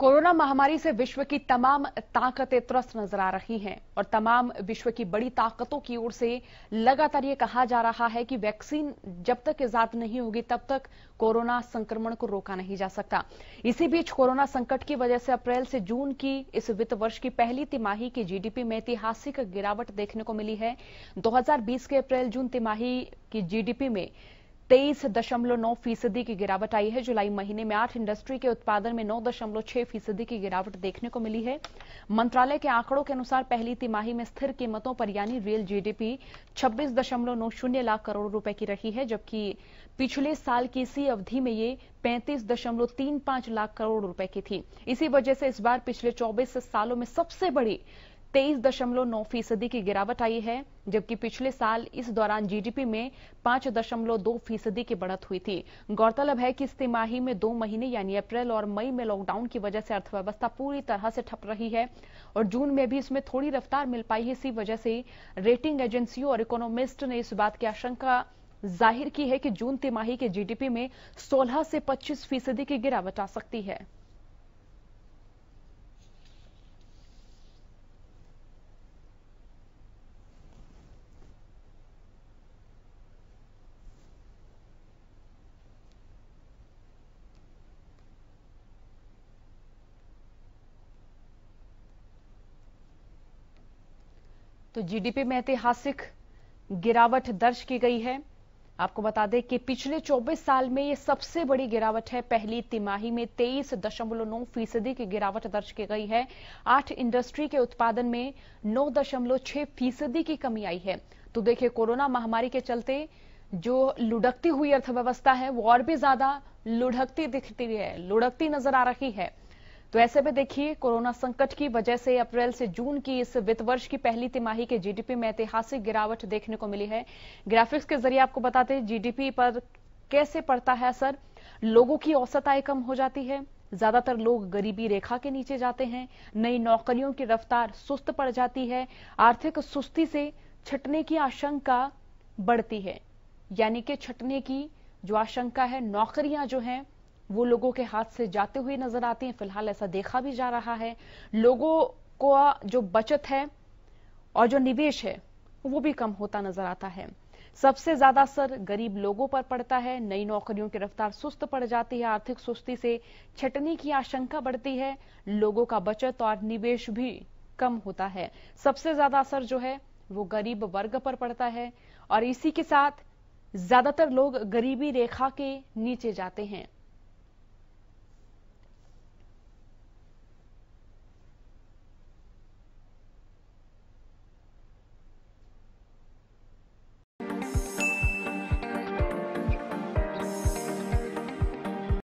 corona महामारी से विश्व की तमाम ताकतें त्रस्त नजर आ रही हैं और तमाम विश्व की बड़ी ताकतों की ओर से लगातार ये कहा जा रहा है कि वैक्सीन जब तक ईजाद नहीं होगी तब तक कोरोना संक्रमण को रोका नहीं जा सकता इसी बीच कोरोना संकट की वजह से अप्रैल से जून की इस वित्त वर्ष की पहली तिमाही की जीडीपी में ऐतिहासिक गिरावट देखने को मिली है दो के अप्रैल जून तिमाही की जीडीपी में तेईस दशमलव नौ फीसदी की गिरावट आई है जुलाई महीने में आठ इंडस्ट्री के उत्पादन में नौ दशमलव छह फीसदी की गिरावट देखने को मिली है मंत्रालय के आंकड़ों के अनुसार पहली तिमाही में स्थिर कीमतों पर यानी रियल जीडीपी छब्बीस दशमलव नौ शून्य लाख करोड़ रुपए की रही है जबकि पिछले साल की इसी अवधि में ये पैंतीस दशमलव तीन पांच लाख करोड़ रुपए की थी इसी वजह से इस बार पिछले चौबीस सालों में सबसे बड़ी तेईस दशमलव नौ फीसदी की गिरावट आई है जबकि पिछले साल इस दौरान जीडीपी में पांच दशमलव दो फीसदी की बढ़त हुई थी गौरतलब है कि इस तिमाही में दो महीने यानी अप्रैल और मई में लॉकडाउन की वजह से अर्थव्यवस्था पूरी तरह से ठप रही है और जून में भी इसमें थोड़ी रफ्तार मिल पाई है इसी वजह से रेटिंग एजेंसियों और इकोनॉमिस्ट ने इस बात की आशंका जाहिर की है कि जून तिमाही के जीडीपी में सोलह से पच्चीस फीसदी की गिरावट आ सकती है तो जीडीपी में ऐतिहासिक गिरावट दर्ज की गई है आपको बता दें कि पिछले 24 साल में यह सबसे बड़ी गिरावट है पहली तिमाही में तेईस दशमलव नौ फीसदी की गिरावट दर्ज की गई है आठ इंडस्ट्री के उत्पादन में नौ दशमलव छह फीसदी की कमी आई है तो देखिए कोरोना महामारी के चलते जो लुढ़कती हुई अर्थव्यवस्था है वो और भी ज्यादा लुढ़कती दिखती है लुढ़कती नजर आ रही है तो ऐसे में देखिए कोरोना संकट की वजह से अप्रैल से जून की इस वित्त वर्ष की पहली तिमाही के जीडीपी में ऐतिहासिक गिरावट देखने को मिली है ग्राफिक्स के जरिए आपको बताते हैं जीडीपी पर कैसे पड़ता है असर लोगों की औसत आय कम हो जाती है ज्यादातर लोग गरीबी रेखा के नीचे जाते हैं नई नौकरियों की रफ्तार सुस्त पड़ जाती है आर्थिक सुस्ती से छटने की आशंका बढ़ती है यानी कि छटने की जो आशंका है नौकरियां जो हैं वो लोगों के हाथ से जाते हुए नजर आते हैं फिलहाल ऐसा देखा भी जा रहा है लोगों को जो बचत है और जो निवेश है वो भी कम होता नजर आता है सबसे ज्यादा असर गरीब लोगों पर पड़ता है नई नौकरियों की रफ्तार सुस्त पड़ जाती है आर्थिक सुस्ती से छटनी की आशंका बढ़ती है लोगों का बचत और निवेश भी कम होता है सबसे ज्यादा असर जो है वो गरीब वर्ग पर पड़ता है और इसी के साथ ज्यादातर लोग गरीबी रेखा के नीचे जाते हैं